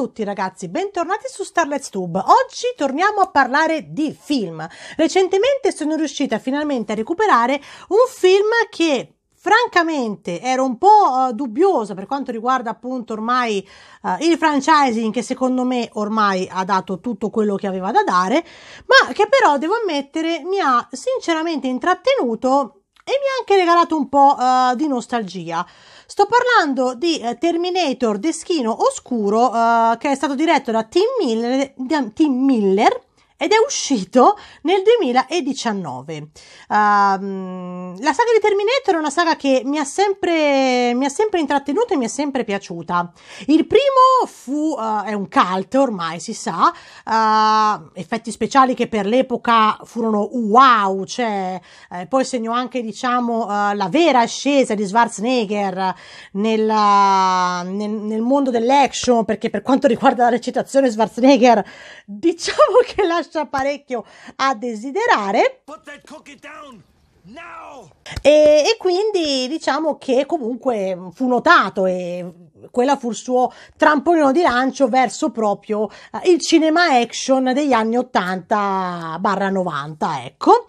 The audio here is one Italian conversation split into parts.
tutti ragazzi, bentornati su Starlet's Tube. Oggi torniamo a parlare di film. Recentemente sono riuscita finalmente a recuperare un film che francamente ero un po' uh, eh, dubbiosa per quanto riguarda appunto ormai uh, il franchising che secondo me ormai ha dato tutto quello che aveva da dare, ma che però devo ammettere mi ha sinceramente intrattenuto e mi ha anche regalato un po' uh, di nostalgia. Sto parlando di eh, Terminator Deschino Oscuro eh, che è stato diretto da Tim Miller, da Tim Miller ed è uscito nel 2019. Um, ehm, la saga di Terminator è una saga che mi ha sempre, mi ha sempre intrattenuto e mi è sempre piaciuta. Il primo fu, uh, è un cult ormai si sa, uh, effetti speciali che per l'epoca furono wow, cioè, eh, poi segnò anche diciamo uh, la vera ascesa di Schwarzenegger nella, nel, nel mondo dell'action perché per quanto riguarda la recitazione Schwarzenegger diciamo che la lascia cioè parecchio a desiderare. E, e, quindi diciamo che comunque fu notato e quella fu il suo trampolino di lancio verso proprio eh, il cinema action degli anni 80 90 ecco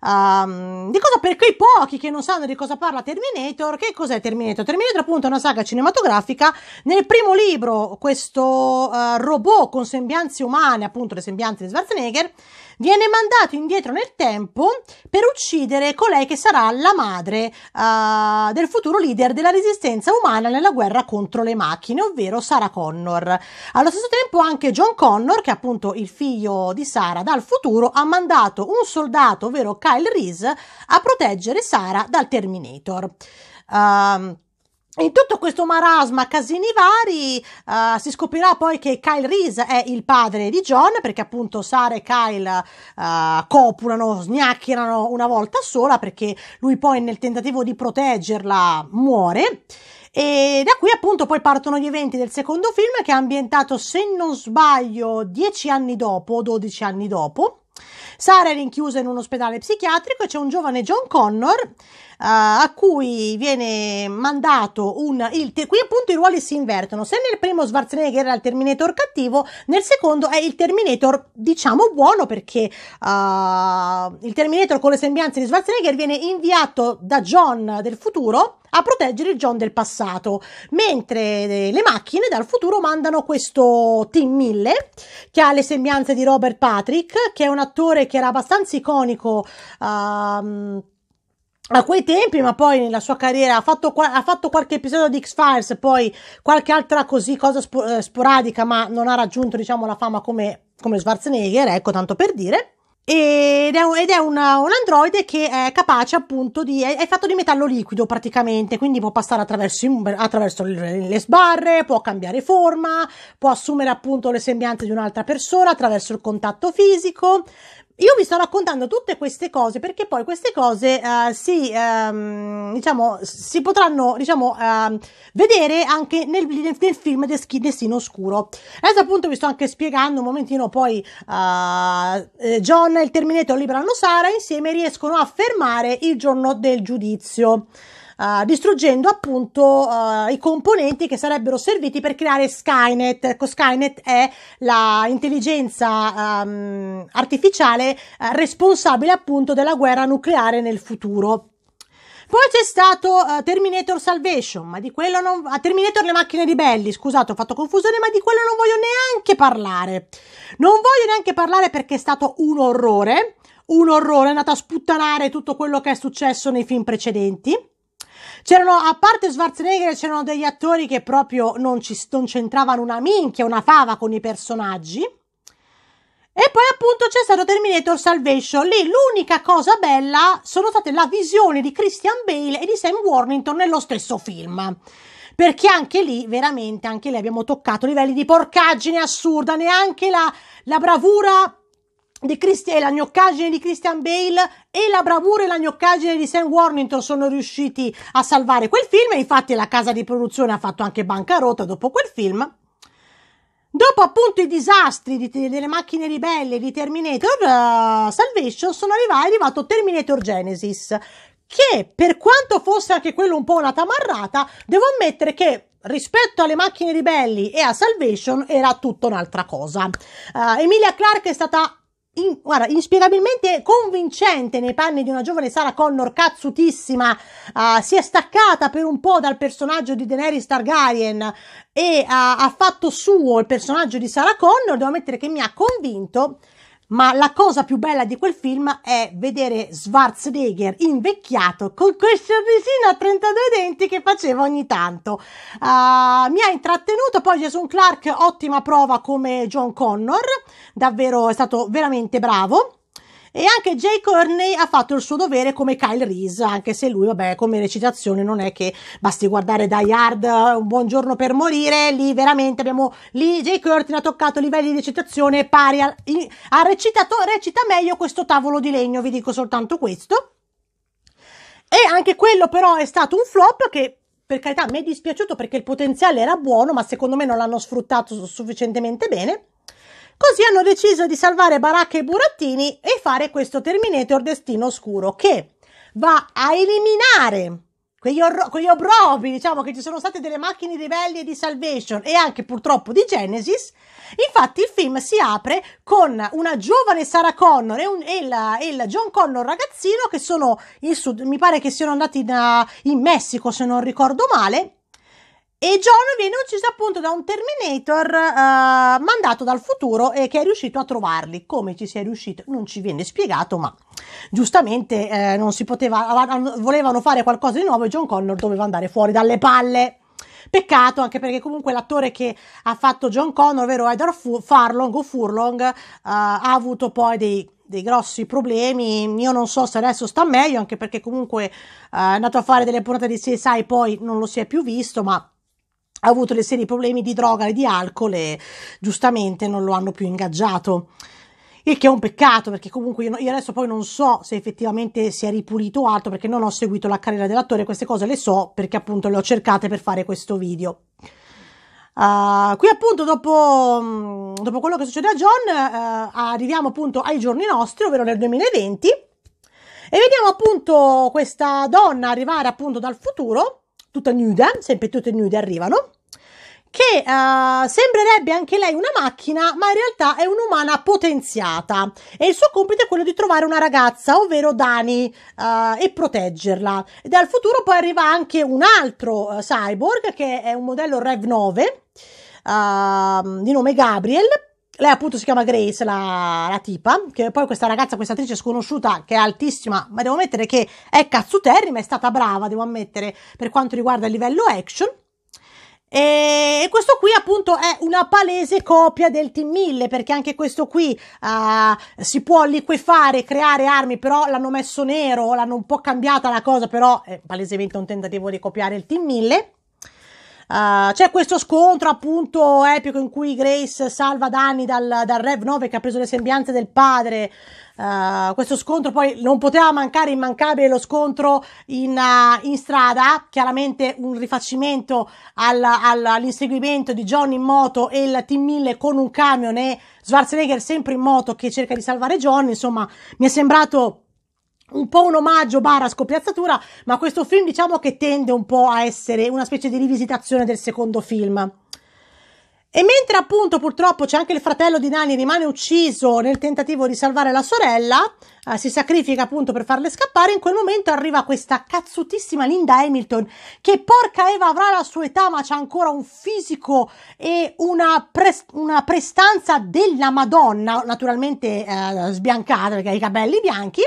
um, di cosa per quei pochi che non sanno di cosa parla Terminator, che cos'è Terminator? Terminator appunto è una saga cinematografica, nel primo libro questo uh, robot con sembianze umane, appunto le sembianze di Schwarzenegger, viene mandato indietro nel tempo per uccidere colei che sarà la madre uh, del futuro leader della resistenza umana nella guerra contro le macchine, ovvero Sarah Connor. Allo stesso tempo anche John Connor, che è appunto il figlio di Sarah dal futuro, ha mandato un soldato, ovvero Kyle Reese, a proteggere Sarah dal Terminator. Uh, in tutto questo marasma casini vari uh, si scoprirà poi che Kyle Reese è il padre di John perché appunto Sara e Kyle uh, copulano, sgnacchierano una volta sola perché lui poi nel tentativo di proteggerla muore. E da qui appunto poi partono gli eventi del secondo film che è ambientato, se non sbaglio, dieci anni dopo, dodici anni dopo. Sara è rinchiusa in un ospedale psichiatrico e c'è un giovane John Connor eh, a cui viene mandato un... Il, qui appunto i ruoli si invertono, se nel primo Schwarzenegger era il Terminator cattivo, nel secondo è il Terminator diciamo buono perché eh, il Terminator con le sembianze di Schwarzenegger viene inviato da John del futuro a proteggere il John del passato, mentre eh, le macchine dal futuro mandano questo Tim 1000 che ha le sembianze di Robert Patrick, che è un attore che era abbastanza iconico. Uh, a quei tempi, ma poi nella sua carriera ha fatto, ha fatto qualche episodio di X-Files, poi qualche altra così cosa sp- eh, sporadica, ma non ha raggiunto diciamo, la fama come, come Schwarzenegger, ecco tanto per dire. Ed è, un, ed è una, un androide che è capace appunto di. È, è, fatto di metallo liquido praticamente, quindi può passare attraverso, attraverso le sbarre, può cambiare forma, può assumere appunto le sembianze di un'altra persona attraverso il contatto fisico. Io vi sto raccontando tutte queste cose perché poi queste cose uh, si, um, diciamo, si, potranno diciamo, uh, vedere anche nel, nel film Destino Oscuro. Adesso appunto vi sto anche spiegando un momentino poi uh, John e il Terminator liberano Sara insieme riescono a fermare il giorno del giudizio uh, distruggendo appunto uh, i componenti che sarebbero serviti per creare Skynet. Ecco, Skynet è l'intelligenza um, ehm, artificiale uh, responsabile appunto della guerra nucleare nel futuro. Poi c'è stato uh, Terminator Salvation, ma di quello non. Uh, Terminator le macchine ribelli, scusate, ho fatto confusione, ma di quello non voglio neanche parlare. Non voglio neanche parlare perché è stato un orrore. Un orrore, è andato a sputtanare tutto quello che è successo nei film precedenti. C'erano, a parte Schwarzenegger, c'erano degli attori che proprio non, ci, non c'entravano una minchia, una fava con i personaggi. E poi appunto c'è stato Terminator Salvation. Lì l'unica cosa bella sono state la visione di Christian Bale e di Sam Warrington nello stesso film perché anche lì veramente anche lì abbiamo toccato livelli di porcaggine assurda neanche la, la bravura di Christian, la gnoccaggine di Christian Bale e la bravura e la gnoccaggine di Sam Warnington sono riusciti a salvare quel film. E infatti la casa di produzione ha fatto anche bancarotta dopo quel film. Dopo appunto i disastri di, delle macchine ribelle di Terminator uh, Salvation, sono arrivati, è arrivato Terminator Genesis, che per quanto fosse anche quello un po' una tamarrata, devo ammettere che rispetto alle macchine ribelli e a Salvation era tutta un'altra cosa. Uh, Emilia Clarke è stata in, guarda, inspiegabilmente convincente nei panni di una giovane Sara Connor cazzutissima, uh, si è staccata per un po' dal personaggio di Daenerys Targaryen e uh, ha fatto suo il personaggio di Sara Connor, devo ammettere che mi ha convinto ma la cosa più bella di quel film è vedere Schwarzenegger invecchiato con quel sorrisino a 32 denti che faceva ogni tanto. Uh, mi ha intrattenuto poi Jason Clark, ottima prova come John Connor, davvero è stato veramente bravo. E anche Jay Courtney ha fatto il suo dovere come Kyle Reese, anche se lui, vabbè, come recitazione non è che basti guardare Die Hard, un buongiorno per morire, lì veramente abbiamo, lì Jay Courtney ha toccato livelli di recitazione pari al, in, ha recitato, recita meglio questo tavolo di legno, vi dico soltanto questo. E anche quello però è stato un flop che per carità mi è dispiaciuto perché il potenziale era buono, ma secondo me non l'hanno sfruttato sufficientemente bene. Così hanno deciso di salvare Baracca e Burattini e fare questo Terminator Destino Oscuro che va a eliminare quegli, or- quegli obrobi, diciamo, che ci sono state delle macchine ribelli di Salvation e anche purtroppo di Genesis. Infatti il film si apre con una giovane Sarah Connor e, un, e, la, e la John Connor ragazzino che sono in sud, mi pare che siano andati in, in Messico se non ricordo male e John viene ucciso appunto da un Terminator uh, mandato dal futuro e che è riuscito a trovarli. Come ci sia riuscito non ci viene spiegato, ma giustamente eh, non si poteva, volevano fare qualcosa di nuovo e John Connor doveva andare fuori dalle palle. Peccato anche perché comunque l'attore che ha fatto John Connor, ovvero Edward Furlong o Furlong, uh, ha avuto poi dei dei grossi problemi. Io non so se adesso sta meglio, anche perché comunque eh, è andato a fare delle puntate di CSI, poi non lo si è più visto, ma ha avuto dei seri problemi di droga e di alcol e giustamente non lo hanno più ingaggiato. Il che è un peccato perché comunque io, io adesso poi non so se effettivamente si è ripulito o altro perché non ho seguito la carriera dell'attore, queste cose le so perché appunto le ho cercate per fare questo video. Uh, qui appunto dopo, mm, dopo, quello che succede a John uh, arriviamo appunto ai giorni nostri, ovvero nel 2020 e vediamo appunto questa donna arrivare appunto dal futuro tutta nuda, sempre tutte nude arrivano, che uh, sembrerebbe anche lei una macchina, ma in realtà è un'umana potenziata e il suo compito è quello di trovare una ragazza, ovvero Dani, uh, e proteggerla. E dal futuro poi arriva anche un altro uh, cyborg che è un modello Rev 9 ehm, di nome Gabriel lei appunto si chiama Grace, la, la, tipa, che poi questa ragazza, questa attrice sconosciuta che è altissima, ma devo ammettere che è cazzuterrima, è stata brava, devo ammettere, per quanto riguarda il livello action. E questo qui appunto è una palese copia del T1000 perché anche questo qui uh, si può liquefare, creare armi, però l'hanno messo nero, l'hanno un po' cambiata la cosa, però è palesemente un tentativo di copiare il T1000. Uh, c'è questo scontro appunto epico in cui Grace salva Danny dal, dal Rev 9 che ha preso le sembianze del padre. Uh, questo scontro poi non poteva mancare, immancabile lo scontro in, uh, in strada, chiaramente un rifacimento al, al, all'inseguimento di John in moto e il Team 1000 con un camion e Schwarzenegger sempre in moto che cerca di salvare John, insomma mi è sembrato un po' un omaggio barra scopiazzatura, ma questo film diciamo che tende un po' a essere una specie di rivisitazione del secondo film. E mentre appunto purtroppo c'è anche il fratello di Nani rimane ucciso nel tentativo di salvare la sorella, eh, si sacrifica appunto per farle scappare, in quel momento arriva questa cazzutissima Linda Hamilton che porca Eva avrà la sua età ma c'ha ancora un fisico e una, pre- una prestanza della Madonna, naturalmente eh, sbiancata perché ha i capelli bianchi,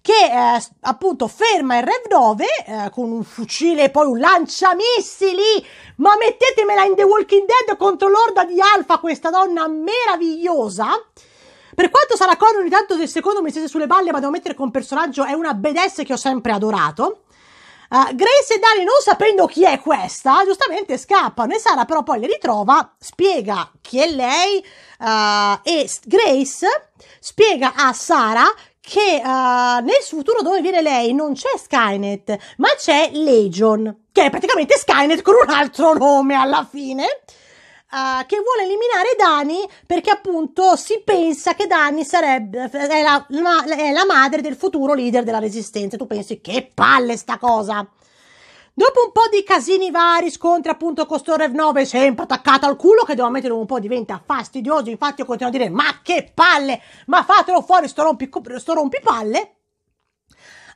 che eh, appunto ferma il Rev 9 eh, con un fucile e poi un lanciamissili. Ma mettetemela in The Walking Dead contro l'orda di Alfa, questa donna meravigliosa. Per quanto sarà Connor ogni tanto del secondo mi siete sulle balle, ma devo mettere che un personaggio è una BDS che ho sempre adorato. Uh, Grace e Dani, non sapendo chi è questa, giustamente scappano e Sara però poi le ritrova, spiega chi è lei uh, e Grace spiega a Sara che uh, nel futuro dove viene lei non c'è Skynet, ma c'è Legion, che è praticamente Skynet con un altro nome alla fine. Uh, che vuole eliminare Dani perché appunto si pensa che Dani sarebbe è la, è la madre del futuro leader della resistenza. Tu pensi che palle sta cosa? Dopo un po' di casini vari, scontri appunto con sto Rev 9 sempre attaccato al culo, che devo mettere un po' diventa fastidioso, infatti io continuo a dire ma che palle, ma fatelo fuori sto, rompi, sto rompipalle,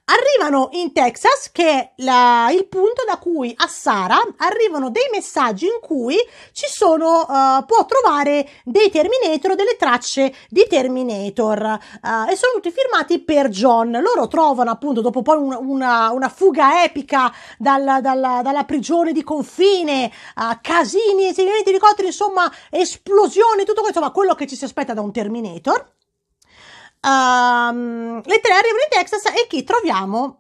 Arrivano in Texas, che è la, il punto da cui a Sara arrivano dei messaggi in cui ci sono, uh, può trovare dei Terminator o delle tracce di Terminator uh, e sono tutti firmati per John. Loro trovano appunto dopo poi un, una, una, fuga epica dalla, dalla, dalla prigione di confine, uh, casini, insegnamenti di elicotteri, insomma esplosioni, tutto questo, ma quello che ci si aspetta da un Terminator um, ehm, le tre arrivano in Texas e chi troviamo?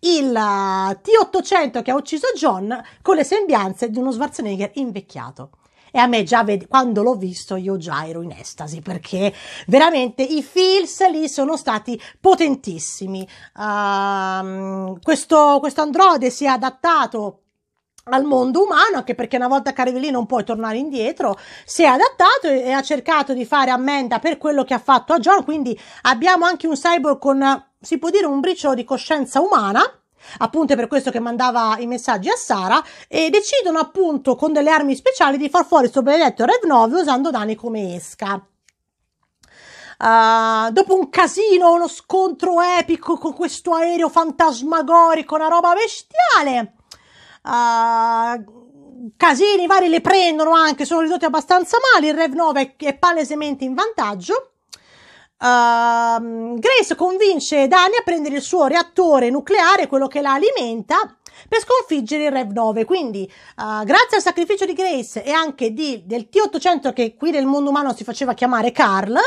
Il eh, T-800 che ha ucciso John con le sembianze di uno Schwarzenegger invecchiato e a me già ved- quando l'ho visto io già ero in estasi perché veramente i feels lì sono stati potentissimi uh, questo, questo androide si è adattato al mondo umano, anche perché una volta che arrivi lì non puoi tornare indietro, si è adattato e, ha cercato di fare ammenda per quello che ha fatto a John, quindi abbiamo anche un cyborg con, si può dire, un briciolo di coscienza umana, appunto è per questo che mandava i messaggi a Sara, e decidono appunto con delle armi speciali di far fuori il suo benedetto Rev 9 usando Dani come esca. Uh, dopo un casino, uno scontro epico con questo aereo fantasmagorico, una roba bestiale uh, casini vari le prendono anche, sono ridotti abbastanza male, il Rev 9 è, palesemente in vantaggio. Uh, Grace convince Dani a prendere il suo reattore nucleare, quello che la alimenta, per sconfiggere il Rev 9. Quindi, uh, grazie al sacrificio di Grace e anche di, del T800, che qui nel mondo umano si faceva chiamare Carl,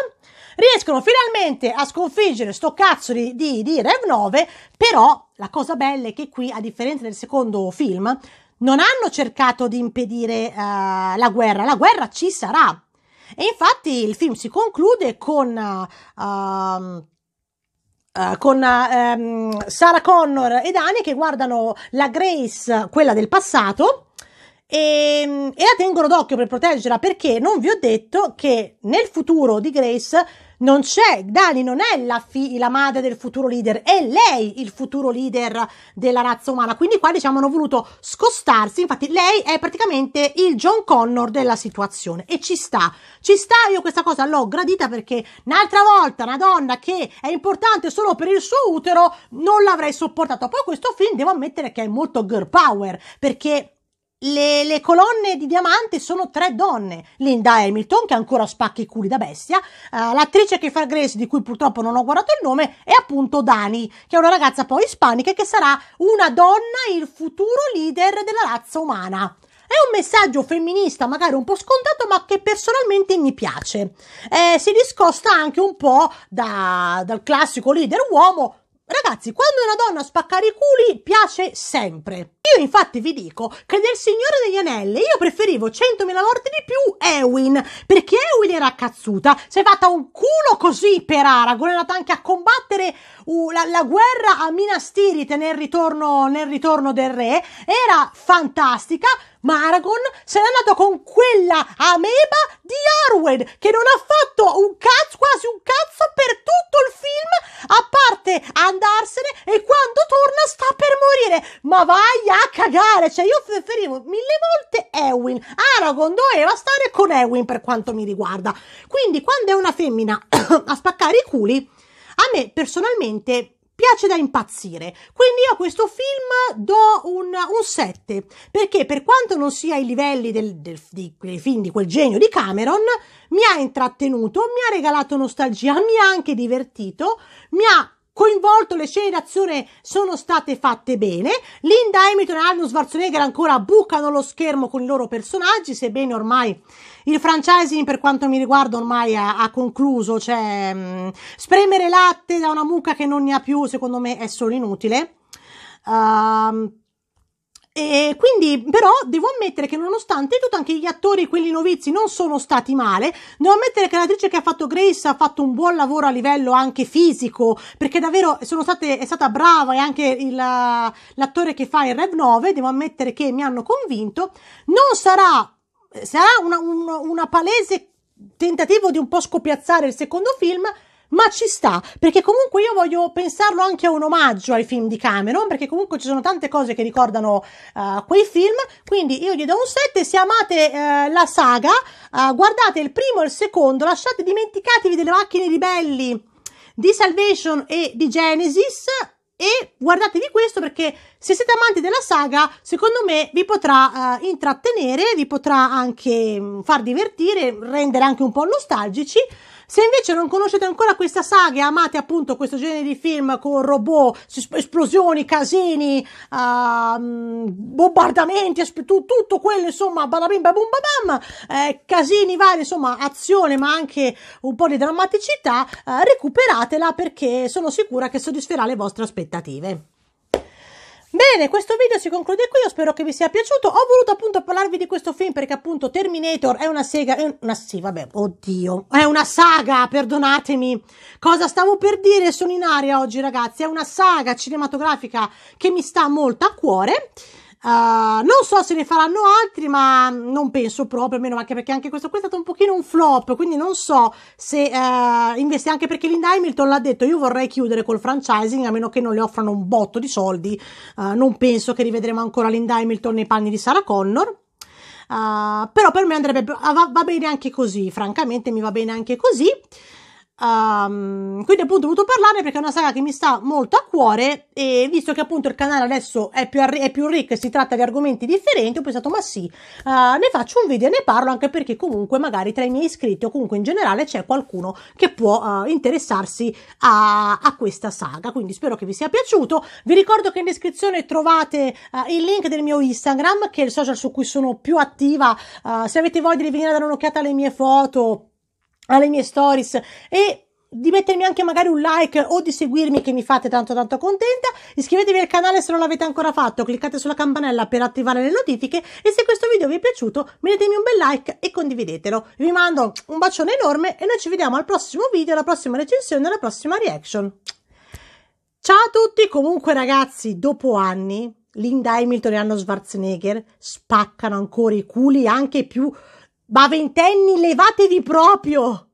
riescono finalmente a sconfiggere sto cazzo di, di, di Rev 9, però la cosa bella è che qui, a differenza del secondo film, non hanno cercato di impedire uh, la guerra, la guerra ci sarà. E infatti il film si conclude con... Uh, Uh, con uh, Sarah Connor e Dani che guardano la Grace, quella del passato, e, ehm, e la tengono d'occhio per proteggerla perché non vi ho detto che nel futuro di Grace non c'è, Dani non è la, fi- la madre del futuro leader, è lei il futuro leader della razza umana. Quindi qua diciamo hanno voluto scostarsi, infatti lei è praticamente il John Connor della situazione e ci sta, ci sta, io questa cosa l'ho gradita perché un'altra volta una donna che è importante solo per il suo utero non l'avrei sopportata. Poi questo film devo ammettere che è molto girl power perché le, le, colonne di diamante sono tre donne, Linda Hamilton che ancora spacca i culi da bestia, eh, l'attrice che fa Grace di cui purtroppo non ho guardato il nome e appunto Dani che è una ragazza poi ispanica e che sarà una donna il futuro leader della razza umana. È un messaggio femminista, magari un po' scontato, ma che personalmente mi piace. Eh, si discosta anche un po' da, dal classico leader uomo, Ragazzi, quando una donna spaccare i culi piace sempre. Io infatti vi dico che nel Signore degli Anelli io preferivo 100.000 volte di più Ewin, perché Ewin era cazzuta, si è fatta un culo così per Aragorn, è andata anche a combattere uh, la, la, guerra a Minas Tirith nel ritorno, nel ritorno del re, era fantastica, ma Aragorn se n'è andato con quella ameba di Arwen, che non ha fatto un cazzo, quasi un cazzo per tutto il parte, andarsene e quando torna sta per morire. Ma vai a cagare! Cioè, io preferivo mille volte Ewin. Aragorn doveva stare con Ewin per quanto mi riguarda. Quindi, quando è una femmina a spaccare i culi, a me personalmente piace da impazzire. Quindi io a questo film do un, un 7, perché per quanto non sia ai livelli del, del, di, dei film di quel genio di Cameron, mi ha intrattenuto, mi ha regalato nostalgia, mi ha anche divertito, mi ha coinvolto, le scene d'azione sono state fatte bene. Linda Hamilton e Arnold Schwarzenegger ancora bucano lo schermo con i loro personaggi, sebbene ormai il franchising per quanto mi riguarda ormai ha, ha concluso, cioè mh, mm, spremere latte da una mucca che non ne ha più, secondo me è solo inutile. Uh, e quindi, però, devo ammettere che nonostante tutto, anche gli attori, quelli novizi, non sono stati male. Devo ammettere che l'attrice che ha fatto Grace ha fatto un buon lavoro a livello anche fisico, perché davvero sono state, è stata brava e anche il, l'attore che fa il Rev 9, devo ammettere che mi hanno convinto. Non sarà, sarà una, una, una palese tentativo di un po' scopiazzare il secondo film, ma ci sta, perché comunque io voglio pensarlo anche a un omaggio ai film di Cameron, perché comunque ci sono tante cose che ricordano uh, quei film, quindi io gli do un 7, se amate uh, la saga, uh, guardate il primo e il secondo, lasciate dimenticatevi delle macchine ribelli di Salvation e di Genesis e guardatevi questo perché se siete amanti della saga secondo me vi potrà uh, intrattenere vi potrà anche mh, mm, far divertire rendere anche un po' nostalgici se invece non conoscete ancora questa saga e amate appunto questo genere di film con robot, esplosioni, casini, uh, bombardamenti, tutto, quello, insomma, badabim, babum, babam, eh, casini vari, insomma, azione ma anche un po' di drammaticità, eh, recuperatela perché sono sicura che soddisferà le vostre aspettative. Bene, questo video si conclude qui, io spero che vi sia piaciuto. Ho voluto appunto parlarvi di questo film perché appunto Terminator è una sega, è una sì, vabbè, oddio, è una saga, perdonatemi. Cosa stavo per dire? Sono in aria oggi, ragazzi, è una saga cinematografica che mi sta molto a cuore. Uh, non so se ne faranno altri, ma non penso proprio, almeno anche perché anche questo qui è stato un pochino un flop, quindi non so se uh, investe anche perché Linda Hamilton l'ha detto, io vorrei chiudere col franchising a meno che non le offrano un botto di soldi, uh, non penso che rivedremo ancora Linda Hamilton nei panni di Sarah Connor. però per me andrebbe ah, va, va bene anche così, francamente mi va bene anche così. Um, quindi appunto ho voluto parlarne perché è una saga che mi sta molto a cuore e visto che appunto il canale adesso è più, arri- è più ricco e si tratta di argomenti differenti ho pensato ma sì uh, ne faccio un video e ne parlo anche perché comunque magari tra i miei iscritti o comunque in generale c'è qualcuno che può uh, interessarsi a-, a, questa saga quindi spero che vi sia piaciuto vi ricordo che in descrizione trovate uh, il link del mio Instagram che è il social su cui sono più attiva se avete voglia di venire a dare un'occhiata alle mie foto alle mie stories e di mettermi anche magari un like o di seguirmi che mi fate tanto tanto contenta iscrivetevi al canale se non l'avete ancora fatto cliccate sulla campanella per attivare le notifiche e se questo video vi è piaciuto mettetemi un bel like e condividetelo vi mando un bacione enorme e noi ci vediamo al prossimo video alla prossima recensione alla prossima reaction ciao a tutti comunque ragazzi dopo anni Linda Hamilton e Anno Schwarzenegger spaccano ancora i culi anche più ma ventenni, levatevi proprio!